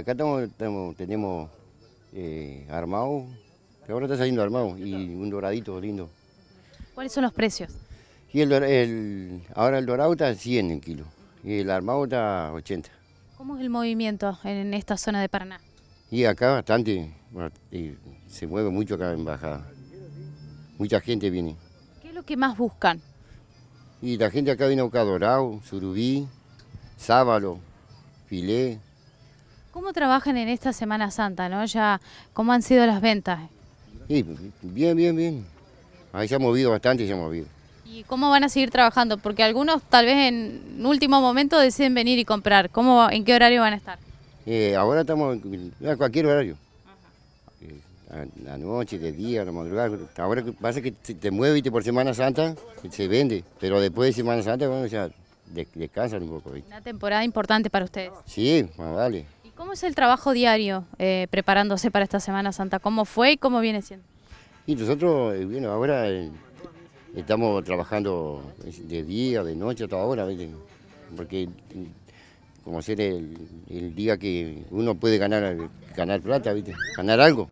Acá tenemos eh, armado, que ahora está saliendo armado, y un doradito lindo. ¿Cuáles son los precios? Y el, ahora el dorado está 100 en kilo, y el armado está 80. ¿Cómo es el movimiento en esta zona de Paraná? Y acá bastante, se mueve mucho acá en Bajada. Mucha gente viene. ¿Qué es lo que más buscan? Y la gente acá viene a buscar dorado, surubí, sábalo, filé. ¿Cómo trabajan en esta Semana Santa, no? Ya, ¿cómo han sido las ventas? Sí, bien, bien, bien. Ahí se ha movido bastante, se ha movido. ¿Y cómo van a seguir trabajando? Porque algunos tal vez en último momento deciden venir y comprar. ¿Cómo, ¿En qué horario van a estar? Eh, ahora estamos en cualquier horario. Eh, la noche, de día, la madrugada. Ahora pasa que te mueves por Semana Santa, se vende. Pero después de Semana Santa, bueno, ya descansan un poco. Una temporada importante para ustedes. Sí, vale. ¿Cómo es el trabajo diario eh, preparándose para esta Semana Santa? ¿Cómo fue y cómo viene siendo? Y nosotros, eh, bueno, ahora eh, estamos trabajando de día, de noche, hasta ahora, ¿viste? porque mm, como ser el, día que uno puede ganar, ganar plata, ¿viste? ganar algo.